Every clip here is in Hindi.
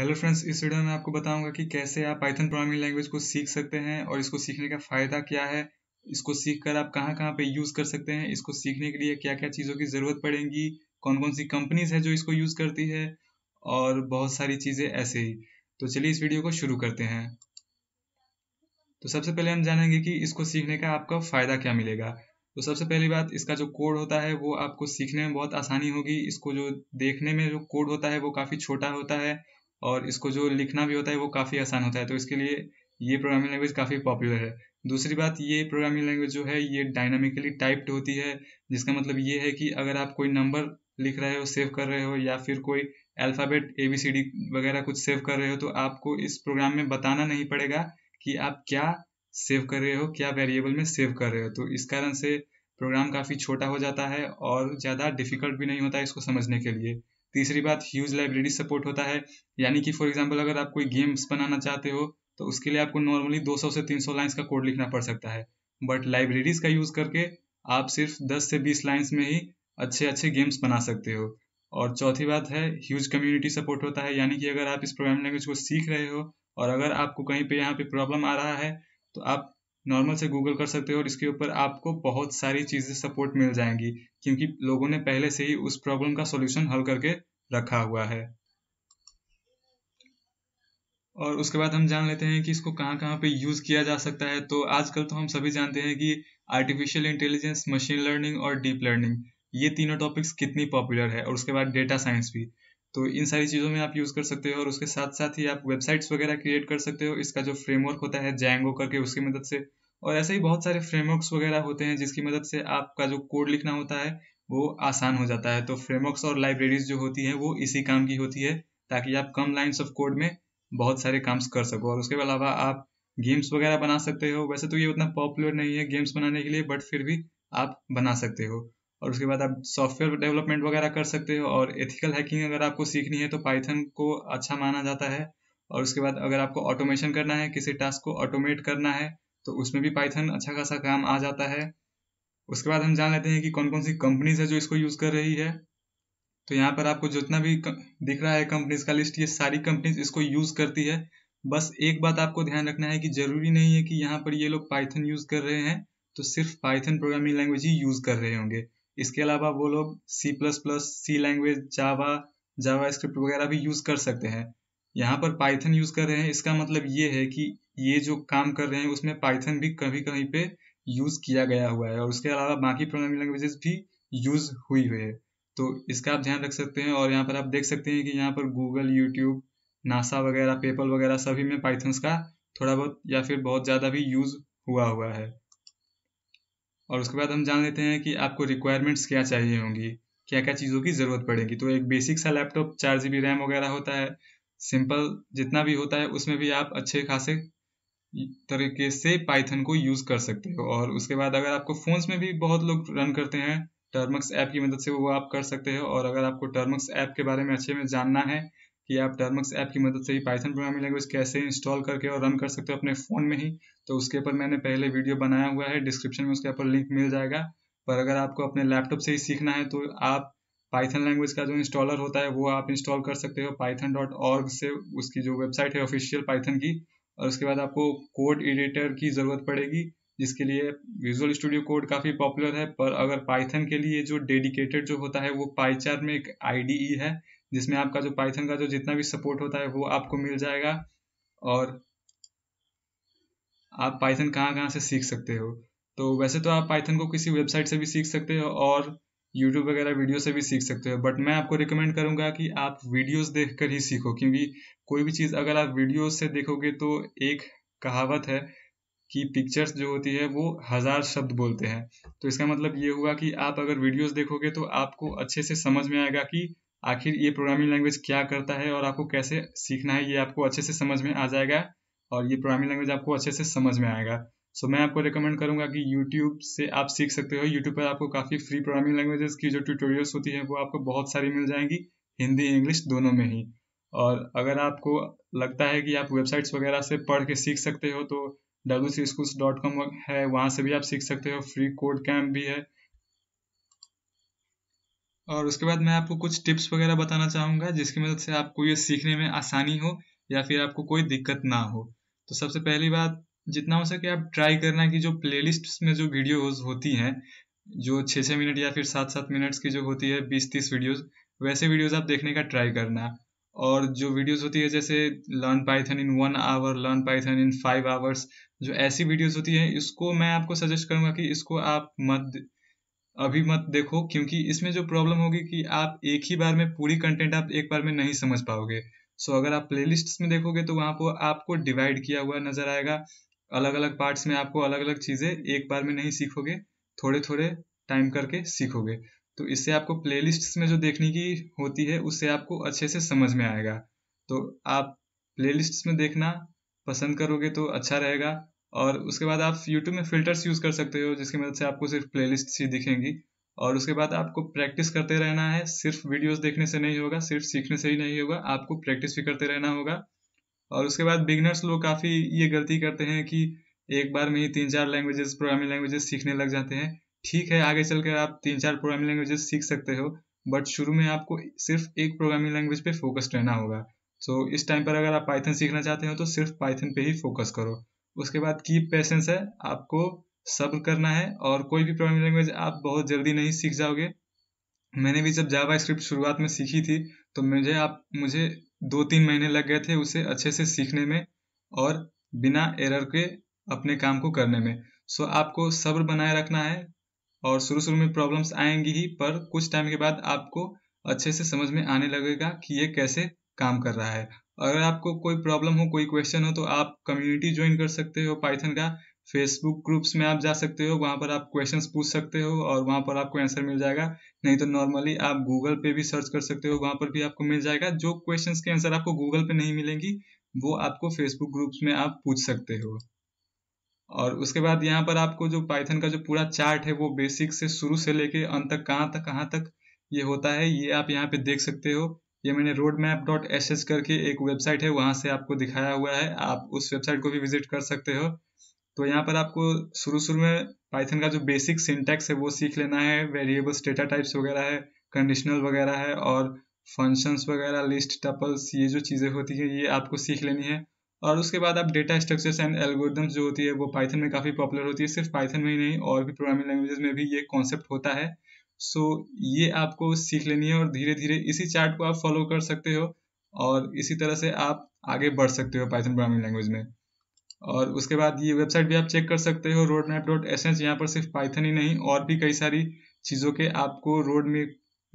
हेलो फ्रेंड्स इस वीडियो में आपको बताऊंगा कि कैसे आप पाइथन प्रोग्रामिंग लैंग्वेज को सीख सकते हैं और इसको सीखने का फ़ायदा क्या है इसको सीख कर आप कहां कहाँ पे यूज़ कर सकते हैं इसको सीखने के लिए क्या क्या चीज़ों की ज़रूरत पड़ेगी कौन कौन सी कंपनीज है जो इसको यूज़ करती है और बहुत सारी चीज़ें ऐसे ही तो चलिए इस वीडियो को शुरू करते हैं तो सबसे पहले हम जानेंगे कि इसको सीखने का आपका फ़ायदा क्या मिलेगा तो सबसे पहली बात इसका जो कोड होता है वो आपको सीखने में बहुत आसानी होगी इसको जो देखने में जो कोड होता है वो काफ़ी छोटा होता है और इसको जो लिखना भी होता है वो काफ़ी आसान होता है तो इसके लिए ये प्रोग्रामिंग लैंग्वेज काफ़ी पॉपुलर है दूसरी बात ये प्रोग्रामिंग लैंग्वेज जो है ये डायनामिकली टाइप्ड होती है जिसका मतलब ये है कि अगर आप कोई नंबर लिख रहे हो सेव कर रहे हो या फिर कोई alphabet A B C D वगैरह कुछ सेव कर रहे हो तो आपको इस प्रोग्राम में बताना नहीं पड़ेगा कि आप क्या सेव कर रहे हो क्या वेरिएबल में सेव कर रहे हो तो इस कारण से प्रोग्राम काफ़ी छोटा हो जाता है और ज़्यादा डिफिकल्ट भी नहीं होता है इसको समझने के लिए तीसरी बात ह्यूज लाइब्रेरी सपोर्ट होता है यानी कि फॉर एग्जाम्पल अगर आप कोई गेम्स बनाना चाहते हो तो उसके लिए आपको नॉर्मली 200 से 300 लाइन्स का कोड लिखना पड़ सकता है बट लाइब्रेरीज का यूज़ करके आप सिर्फ 10 से 20 लाइन्स में ही अच्छे अच्छे गेम्स बना सकते हो और चौथी बात है ह्यूज कम्युनिटी सपोर्ट होता है यानी कि अगर आप इस प्रोग्राम लैंग्वेज को सीख रहे हो और अगर आपको कहीं पे यहाँ पे प्रॉब्लम आ रहा है तो आप नॉर्मल से गूगल कर सकते हो और इसके ऊपर आपको बहुत सारी चीज़ें सपोर्ट मिल जाएंगी क्योंकि लोगों ने पहले से ही उस प्रॉब्लम का सॉल्यूशन हल करके रखा हुआ है और उसके बाद हम जान लेते हैं कि इसको कहाँ कहाँ पे यूज़ किया जा सकता है तो आजकल तो हम सभी जानते हैं कि आर्टिफिशियल इंटेलिजेंस मशीन लर्निंग और डीप लर्निंग ये तीनों टॉपिक्स कितनी पॉपुलर है और उसके बाद डेटा साइंस भी तो इन सारी चीज़ों में आप यूज़ कर सकते हो और उसके साथ साथ ही आप वेबसाइट्स वगैरह क्रिएट कर सकते हो इसका जो फ्रेमवर्क होता है जैंगो करके उसकी मदद से और ऐसे ही बहुत सारे फ्रेमवर्क्स वगैरह होते हैं जिसकी मदद से आपका जो कोड लिखना होता है वो आसान हो जाता है तो फ्रेमवर्क्स और लाइब्रेरीज जो होती है वो इसी काम की होती है ताकि आप कम लाइन्स ऑफ कोड में बहुत सारे काम कर सको और उसके अलावा आप गेम्स वगैरह बना सकते हो वैसे तो ये उतना पॉपुलर नहीं है गेम्स बनाने के लिए बट फिर भी आप बना सकते हो और उसके बाद आप सॉफ्टवेयर डेवलपमेंट वगैरह कर सकते हो और एथिकल हैकिंग अगर आपको सीखनी है तो पाइथन को अच्छा माना जाता है और उसके बाद अगर आपको ऑटोमेशन करना है किसी टास्क को ऑटोमेट करना है तो उसमें भी पाइथन अच्छा खासा काम आ जाता है उसके बाद हम जान लेते हैं कि कौन कौन सी कंपनीज है जो इसको यूज़ कर रही है तो यहाँ पर आपको जितना भी दिख रहा है कंपनीज का लिस्ट ये सारी कंपनीज इसको यूज़ करती है बस एक बात आपको ध्यान रखना है कि ज़रूरी नहीं है कि यहाँ पर ये लोग पाइथन यूज़ कर रहे हैं तो सिर्फ पाइथन प्रोग्रामिंग लैंग्वेज ही यूज़ कर रहे होंगे इसके अलावा वो लोग C plus plus C language Java JavaScript वगैरह भी यूज़ कर सकते हैं यहाँ पर पाइथन यूज़ कर रहे हैं इसका मतलब ये है कि ये जो काम कर रहे हैं उसमें पाइथन भी कभी कहीं पे यूज किया गया हुआ है और उसके अलावा बाकी प्रोग्रामिंग लैंग्वेजेस भी यूज हुई हुई है तो इसका आप ध्यान रख सकते हैं और यहाँ पर आप देख सकते हैं कि यहाँ पर गूगल यूट्यूब नासा वगैरह पेपल वगैरह सभी में पाइथन्स का थोड़ा बहुत या फिर बहुत ज़्यादा भी यूज हुआ हुआ है और उसके बाद हम जान लेते हैं कि आपको रिक्वायरमेंट्स क्या चाहिए होंगी क्या क्या चीज़ों की ज़रूरत पड़ेगी तो एक बेसिक सा लैपटॉप चार जी रैम वगैरह होता है सिंपल जितना भी होता है उसमें भी आप अच्छे खासे तरीके से पाइथन को यूज़ कर सकते हो और उसके बाद अगर आपको फ़ोन्स में भी बहुत लोग रन करते हैं टर्मक्स ऐप की मदद से वो आप कर सकते हो और अगर आपको टर्मक्स ऐप के बारे में अच्छे में जानना है कि आप टर्मक्स ऐप की मदद से ही पाइथन प्रोग्रामिंग लैंग्वेज कैसे इंस्टॉल करके और रन कर सकते हो अपने फ़ोन में ही तो उसके ऊपर मैंने पहले वीडियो बनाया हुआ है डिस्क्रिप्शन में उसके ऊपर लिंक मिल जाएगा पर अगर आपको अपने लैपटॉप से ही सीखना है तो आप पाइथन लैंग्वेज का जो इंस्टॉलर होता है वो आप इंस्टॉल कर सकते हो पाइथन डॉट ऑर्ग से उसकी जो वेबसाइट है ऑफिशियल पाइथन की और उसके बाद आपको कोड एडिटर की ज़रूरत पड़ेगी जिसके लिए विजुअल स्टूडियो कोड काफ़ी पॉपुलर है पर अगर पाइथन के लिए जो डेडिकेटेड जो होता है वो पाइचार में एक आई है जिसमें आपका जो पाइथन का जो जितना भी सपोर्ट होता है वो आपको मिल जाएगा और आप पाइथन कहाँ कहाँ से सीख सकते हो तो वैसे तो आप पाइथन को किसी वेबसाइट से भी सीख सकते हो और यूट्यूब वगैरह वीडियो से भी सीख सकते हो बट मैं आपको रिकमेंड करूंगा कि आप वीडियोस देखकर ही सीखो क्योंकि कोई भी चीज़ अगर आप वीडियोस से देखोगे तो एक कहावत है कि पिक्चर्स जो होती है वो हज़ार शब्द बोलते हैं तो इसका मतलब ये हुआ कि आप अगर वीडियोस देखोगे तो आपको अच्छे से समझ में आएगा कि आखिर ये प्रोग्रामिंग लैंग्वेज क्या करता है और आपको कैसे सीखना है ये आपको अच्छे से समझ में आ जाएगा और ये प्रोग्रामिंग लैंग्वेज आपको अच्छे से समझ में आएगा सो so, मैं आपको रिकमेंड करूंगा कि यूट्यूब से आप सीख सकते हो यूट्यूब पर आपको काफ़ी फ्री प्रोग्रामिंग लैंग्वेजेस की जो ट्यूटोरियल्स होती है वो आपको बहुत सारी मिल जाएंगी हिंदी इंग्लिश दोनों में ही और अगर आपको लगता है कि आप वेबसाइट्स वगैरह से पढ़ के सीख सकते हो तो डब्ल्यू स्कूल डॉट कॉम है वहाँ से भी आप सीख सकते हो फ्री कोड कैम्प भी है और उसके बाद मैं आपको कुछ टिप्स वगैरह बताना चाहूँगा जिसकी मदद से आपको ये सीखने में आसानी हो या फिर आपको कोई दिक्कत ना हो तो सबसे पहली बात जितना हो सके आप ट्राई करना कि जो प्लेलिस्ट में जो वीडियो होती हैं जो छः छः मिनट या फिर सात सात मिनट्स की जो होती है बीस तीस वीडियोज वैसे वीडियोज आप देखने का ट्राई करना और जो वीडियोस होती है जैसे learn Python in one hour learn Python in five hours जो ऐसी वीडियोस होती है इसको मैं आपको सजेस्ट करूँगा कि इसको आप मत अभी मत देखो क्योंकि इसमें जो प्रॉब्लम होगी कि आप एक ही बार में पूरी कंटेंट आप एक बार में नहीं समझ पाओगे सो अगर आप प्लेलिस्ट्स में देखोगे तो वहाँ पर आपको डिवाइड किया हुआ नजर आएगा अलग अलग पार्ट्स में आपको अलग अलग चीज़ें एक बार में नहीं सीखोगे थोड़े थोड़े टाइम करके सीखोगे तो इससे आपको प्ले में जो देखने की होती है उससे आपको अच्छे से समझ में आएगा तो आप प्ले में देखना पसंद करोगे तो अच्छा रहेगा और उसके बाद आप यूट्यूब में फिल्टर्स यूज़ कर सकते हो जिसकी मदद से आपको सिर्फ लिस्ट ही दिखेंगी और उसके बाद आपको प्रैक्टिस करते रहना है सिर्फ वीडियोस देखने से नहीं होगा सिर्फ सीखने से ही नहीं होगा आपको प्रैक्टिस भी करते रहना होगा और उसके बाद बिगनर्स लोग काफ़ी ये गलती करते हैं कि एक बार में ही तीन चार लैंग्वेजेस प्रोग्रामिंग लैंग्वेजेस सीखने लग जाते हैं ठीक है आगे चलकर आप तीन चार प्रोग्रामिंग लैंग्वेजेस सीख सकते हो बट शुरू में आपको सिर्फ एक प्रोग्रामिंग लैंग्वेज पे फोकस रहना होगा तो इस टाइम पर अगर आप पाइथन सीखना चाहते हो तो सिर्फ पाइथन पे ही फोकस करो उसके बाद की पेशेंस है आपको सब्र करना है और कोई भी प्रोग्रामिंग लैंग्वेज आप बहुत जल्दी नहीं सीख जाओगे मैंने भी जब जावा स्क्रिप्ट शुरुआत में सीखी थी तो मुझे आप मुझे दो तीन महीने लग गए थे उसे अच्छे से सीखने में और बिना एरर के अपने काम को करने में सो आपको सब्र बनाए रखना है और शुरू शुरू में प्रॉब्लम्स आएंगी ही पर कुछ टाइम के बाद आपको अच्छे से समझ में आने लगेगा कि ये कैसे काम कर रहा है अगर आपको कोई प्रॉब्लम हो कोई क्वेश्चन हो तो आप कम्युनिटी ज्वाइन कर सकते हो पाइथन का फेसबुक ग्रुप्स में आप जा सकते हो वहाँ पर आप क्वेश्चंस पूछ सकते हो और वहाँ पर आपको आंसर मिल जाएगा नहीं तो नॉर्मली आप गूगल पे भी सर्च कर सकते हो वहाँ पर भी आपको मिल जाएगा जो क्वेश्चंस के आंसर आपको गूगल पे नहीं मिलेंगी वो आपको फेसबुक ग्रुप्स में आप पूछ सकते हो और उसके बाद यहाँ पर आपको जो पाइथन का जो पूरा चार्ट है वो बेसिक से शुरू से लेके अंत तक कहाँ तक कहाँ तक ये होता है ये आप यहाँ पे देख सकते हो ये मैंने road map dot S S करके एक वेबसाइट है वहाँ से आपको दिखाया हुआ है आप उस वेबसाइट को भी विजिट कर सकते हो तो यहाँ पर आपको शुरू शुरू में पाइथन का जो बेसिक सिंटैक्स है वो सीख लेना है वेरिएबल्स डेटा टाइप्स वगैरह है कंडीशनल वगैरह है और फंक्शंस वगैरह लिस्ट टपल्स ये जो चीज़ें होती हैं ये आपको सीख लेनी है और उसके बाद आप डेटा स्ट्रक्चर्स एंड एल्गोरिदम्स जो होती है वो पाइथन में काफ़ी पॉपुलर होती है सिर्फ पाइथन में ही नहीं और भी प्रोग्रामिंग लैंग्वेजेस में भी ये कॉन्सेप्ट होता है सो so, ये आपको सीख लेनी है और धीरे धीरे इसी चार्ट को आप फॉलो कर सकते हो और इसी तरह से आप आगे बढ़ सकते हो पाइथन प्रोग्रामिंग लैंग्वेज में और उसके बाद ये वेबसाइट भी आप चेक कर सकते हो road map dot S H यहाँ पर सिर्फ पाइथन ही नहीं और भी कई सारी चीज़ों के आपको रोड में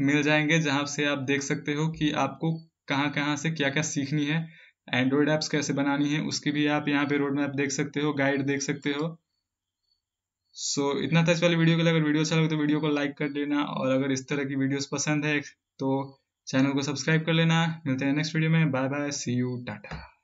मिल जाएंगे जहाँ से आप देख सकते हो कि आपको कहाँ कहाँ से क्या क्या सीखनी है एंड्रॉयड ऐप्स कैसे बनानी है उसकी भी आप यहाँ पे रोड मैप देख सकते हो गाइड देख सकते हो सो so, इतना था इस वाली वीडियो के लिए अगर वीडियो अच्छा लगे तो वीडियो को लाइक कर देना और अगर इस तरह की वीडियोस पसंद है तो चैनल को सब्सक्राइब कर लेना मिलते हैं नेक्स्ट वीडियो में bye bye see you Tata